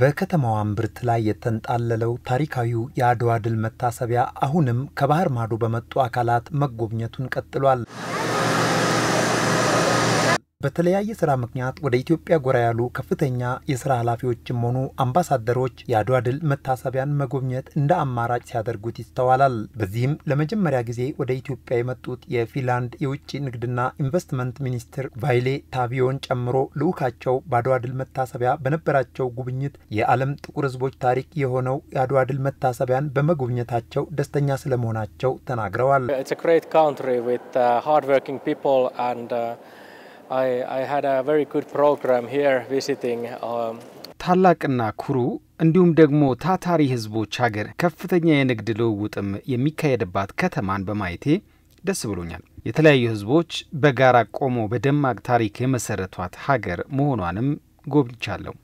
በከተማዋ እምብርት ላይ የተንጣለለው ታሪካዊው የአድዋ ድል መታሰቢያ አሁንም ከባህር ማዶ በመጡ አካላት መጎብኘቱን ቀጥሏል። በተለያየ ስራ ምክንያት ወደ ኢትዮጵያ ጎራ ያሉ ከፍተኛ የስራ ኃላፊዎችም ሆኑ አምባሳደሮች የአድዋ ድል መታሰቢያን መጎብኘት እንደ አማራጭ ሲያደርጉት ይስተዋላል። በዚህም ለመጀመሪያ ጊዜ ወደ ኢትዮጵያ የመጡት የፊንላንድ የውጭ ንግድና ኢንቨስትመንት ሚኒስትር ቫይሌ ታቪዮን ጨምሮ ልዑካቸው በአድዋ ድል መታሰቢያ በነበራቸው ጉብኝት የዓለም ጥቁር ህዝቦች ታሪክ የሆነው የአድዋ ድል መታሰቢያን በመጎብኘታቸው ደስተኛ ስለመሆናቸው ተናግረዋል። Um, ታላቅና ኩሩ እንዲሁም ደግሞ ታታሪ ህዝቦች ሀገር ከፍተኛ የንግድ ልውውጥም የሚካሄድባት ከተማን በማየቴ ደስ ብሎኛል። የተለያዩ ህዝቦች በጋራ ቆሞ በደማቅ ታሪክ የመሰረቷት ሀገር መሆኗንም ጎብኝቻለሁ።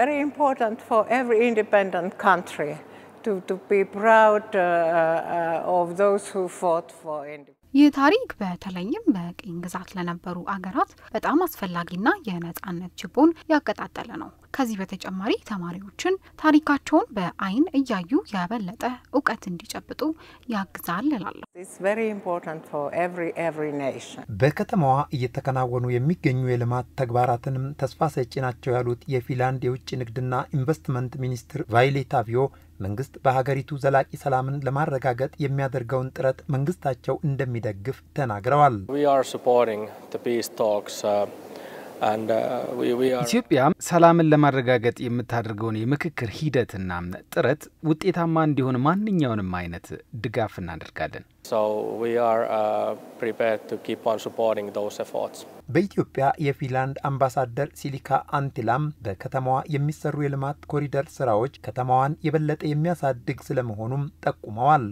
ቨሪ ኢምፖርታንት ፎር ኤቭሪ ካንትሪ to, to be proud uh, uh, of those who fought for independence. ይህ ታሪክ በተለይም በቅኝ ግዛት ለነበሩ አገራት በጣም አስፈላጊና የነጻነት ችቦን ያቀጣጠለ ነው። ከዚህ በተጨማሪ ተማሪዎችን ታሪካቸውን በአይን እያዩ የበለጠ እውቀት እንዲጨብጡ ያግዛል እላለሁ። በከተማዋ እየተከናወኑ የሚገኙ የልማት ተግባራትንም ተስፋ ሰጪ ናቸው ያሉት የፊንላንድ የውጭ ንግድና ኢንቨስትመንት ሚኒስትር ቫይሌ ታቪዮ መንግስት በሀገሪቱ ዘላቂ ሰላምን ለማረጋገጥ የሚያደርገውን ጥረት መንግስታቸው እንደሚደግፍ ተናግረዋል። Uh, ኢትዮጵያ ሰላምን ለማረጋገጥ የምታደርገውን የምክክር ሂደትና ጥረት ውጤታማ እንዲሆን ማንኛውንም አይነት ድጋፍ እናደርጋለን። uh, በኢትዮጵያ የፊንላንድ አምባሳደር ሲሊካ አንቲላም በከተማዋ የሚሰሩ የልማት ኮሪደር ስራዎች ከተማዋን የበለጠ የሚያሳድግ ስለመሆኑም ጠቁመዋል።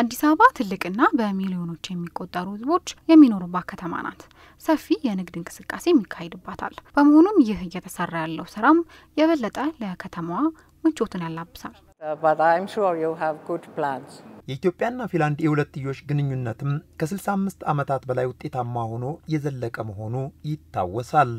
አዲስ አበባ ትልቅና በሚሊዮኖች የሚቆጠሩ ህዝቦች የሚኖሩባት ከተማ ናት። ሰፊ የንግድ እንቅስቃሴ ይካሄድባታል። በመሆኑም ይህ እየተሰራ ያለው ስራም የበለጠ ለከተማዋ ምቾትን ያላብሳል። የኢትዮጵያና ፊንላንድ የሁለትዮሽ ግንኙነትም ከ65 ዓመታት በላይ ውጤታማ ሆኖ የዘለቀ መሆኑ ይታወሳል።